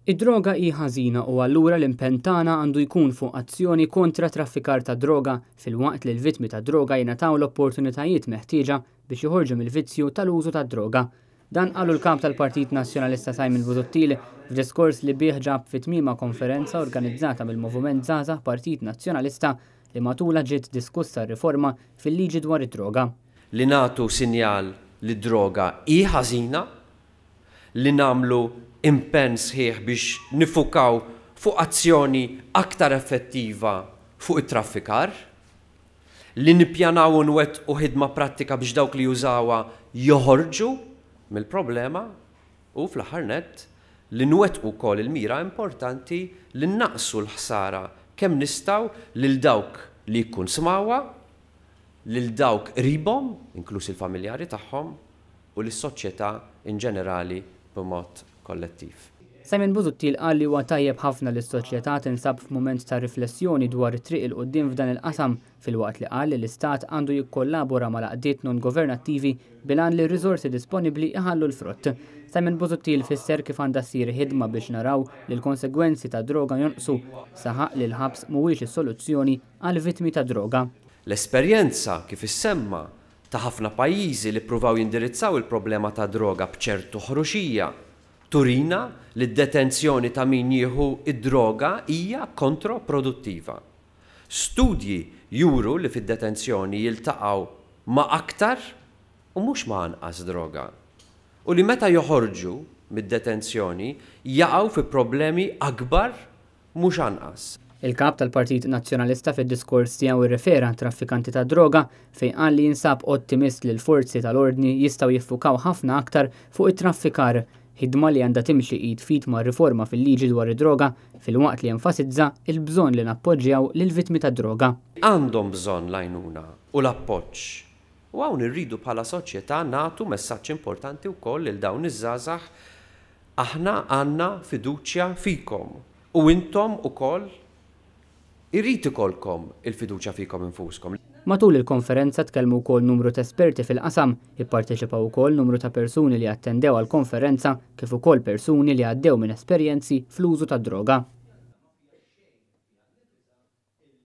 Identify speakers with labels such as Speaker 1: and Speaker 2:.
Speaker 1: Id-droga hi ħażina u allura l-impentana għandu jkun fuq azzjoni kontra traffikar ta' droga fil-waqt li l-vittmi ta' droga jingħataw l-opportunitajiet meħtieġa biex joħorġu mill-vizzju tal-użu ta' droga. Dan qalu l-kap tal-Partit Nazzjonalista Simon Busuttil f'diskors li bieħġab fit-tmima konferenza organizzata mill movement Zaza Partit Nazzjonalista li matula ġiet diskussa riforma fil-liġi dwar id-droga. Li
Speaker 2: natu sinjal li droga hi ħażina li namlu impens sħiħ biex nifukaw fuq azzjoni aktar effettiva fuq it-traffikar, li nipjanaw unwet u ħidma pratika biex dawk li jużawa joħorġu mill-problema u fl-ħarnet li nwet u kol il-mira importanti li naqsu l-ħsara kem nistaw lil dawk li kun smawa, lil dawk ribom, inklus il-familjari tagħhom, u l-soċjetà in ġenerali b'mod kollettiv.
Speaker 1: Simon Buzuttil qal li huwa tajjeb ħafna lis soċjetà tinsab f'mument ta' riflessjoni dwar it-triq il qudiem f'dan il-qasam fil-waqt li qal li l-Istat għandu jikkollabora mal laqdiet non-governattivi bilan li r-riżorsi disponibbli iħallu l-frott. Simon Buzuttil fisser kif għandha ssir ħidma biex naraw li l-konsegwenzi ta' droga jonqsu saħaq li l-ħabs mhuwiex is-soluzzjoni għal vitmi ta' droga. L-esperjenza kif issemma ta' ħafna
Speaker 2: pajjiżi li pruvaw jindirizzaw il-problema ta' droga bċertu ħruxija. Turina li d-detenzjoni ta' min jieħu id-droga hija kontroproduttiva. Studji juru li fid-detenzjoni jiltaqgħu ma' aktar u mhux ma' anqas droga. U li meta joħorġu mid-detenzjoni
Speaker 1: jaqgħu fi problemi akbar mhux anqas. Il-kap tal-Partit Nazzjonalista fid-diskors tiegħu irrefera traffikanti ta' droga fejn qal li jinsab ottimist li l-forzi tal-ordni jistgħu jiffukaw ħafna aktar fuq it-traffikar ħidma li għandha timxi id fit ma' riforma fil-liġi dwar id-droga fil-waqt li enfasizza il-bżonn li nappoġġjaw lill vittmi ta' droga.
Speaker 2: Għandhom bżonn lajnuna u l-appoġġ. U hawn irridu bħala soċjetà nagħtu messaġġ importanti wkoll lil dawn iż-żgħażagħ aħna għandna fiduċja fikom u intom ukoll irrit ikolkom il-fiduċa fikom infuskom.
Speaker 1: Matul il-konferenza tkellmu wkoll numru ta' esperti fil-qasam, ipparteċipaw kol numru ta' persuni li attendew għal-konferenza kif ukoll persuni li għaddew minn esperjenzi fl-użu ta' droga.